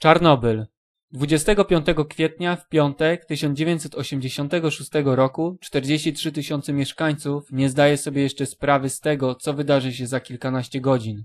Czarnobyl. 25 kwietnia w piątek 1986 roku 43 tysiące mieszkańców nie zdaje sobie jeszcze sprawy z tego, co wydarzy się za kilkanaście godzin.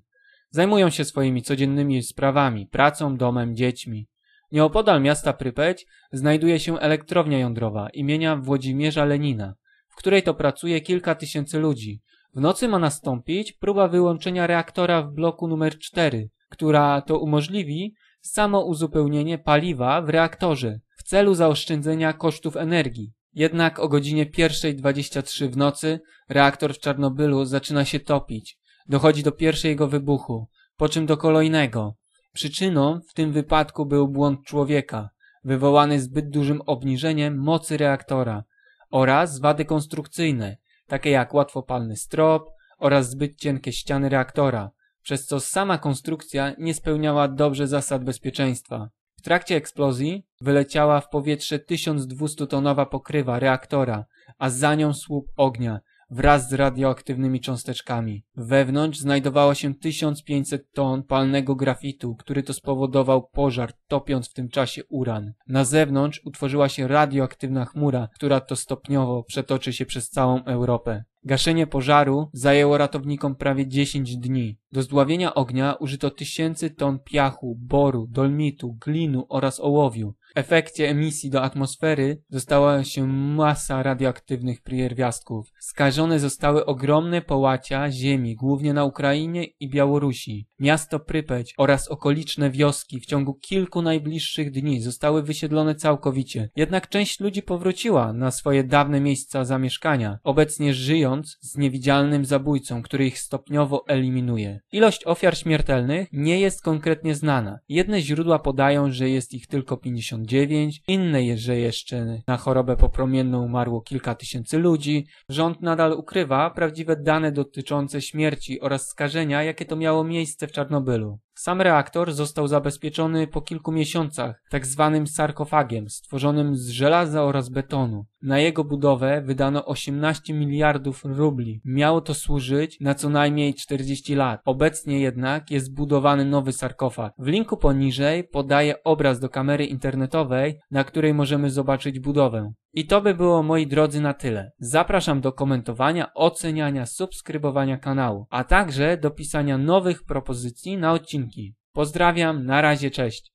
Zajmują się swoimi codziennymi sprawami, pracą, domem, dziećmi. Nieopodal miasta Prypeć znajduje się elektrownia jądrowa imienia Włodzimierza Lenina, w której to pracuje kilka tysięcy ludzi. W nocy ma nastąpić próba wyłączenia reaktora w bloku numer 4, która to umożliwi, samo uzupełnienie paliwa w reaktorze w celu zaoszczędzenia kosztów energii. Jednak o godzinie 1.23 w nocy reaktor w Czarnobylu zaczyna się topić. Dochodzi do pierwszego wybuchu, po czym do kolejnego. Przyczyną w tym wypadku był błąd człowieka, wywołany zbyt dużym obniżeniem mocy reaktora oraz wady konstrukcyjne, takie jak łatwopalny strop oraz zbyt cienkie ściany reaktora, przez co sama konstrukcja nie spełniała dobrze zasad bezpieczeństwa. W trakcie eksplozji wyleciała w powietrze 1200-tonowa pokrywa reaktora, a za nią słup ognia, wraz z radioaktywnymi cząsteczkami. Wewnątrz znajdowało się 1500 ton palnego grafitu, który to spowodował pożar, topiąc w tym czasie uran. Na zewnątrz utworzyła się radioaktywna chmura, która to stopniowo przetoczy się przez całą Europę. Gaszenie pożaru zajęło ratownikom prawie 10 dni. Do zdławienia ognia użyto tysięcy ton piachu, boru, dolmitu, glinu oraz ołowiu. W efekcie emisji do atmosfery została się masa radioaktywnych pierwiastków. Skażone zostały ogromne połacia ziemi, głównie na Ukrainie i Białorusi. Miasto Prypeć oraz okoliczne wioski w ciągu kilku najbliższych dni zostały wysiedlone całkowicie. Jednak część ludzi powróciła na swoje dawne miejsca zamieszkania, obecnie żyjąc z niewidzialnym zabójcą, który ich stopniowo eliminuje. Ilość ofiar śmiertelnych nie jest konkretnie znana. Jedne źródła podają, że jest ich tylko 50 dziewięć. Inne jest, że jeszcze na chorobę popromienną umarło kilka tysięcy ludzi. Rząd nadal ukrywa prawdziwe dane dotyczące śmierci oraz skażenia, jakie to miało miejsce w Czarnobylu. Sam reaktor został zabezpieczony po kilku miesiącach tak zwanym sarkofagiem stworzonym z żelaza oraz betonu. Na jego budowę wydano 18 miliardów rubli. Miało to służyć na co najmniej 40 lat. Obecnie jednak jest budowany nowy sarkofag. W linku poniżej podaję obraz do kamery internetowej, na której możemy zobaczyć budowę. I to by było moi drodzy na tyle. Zapraszam do komentowania, oceniania, subskrybowania kanału, a także do pisania nowych propozycji na odcinki. Pozdrawiam, na razie, cześć.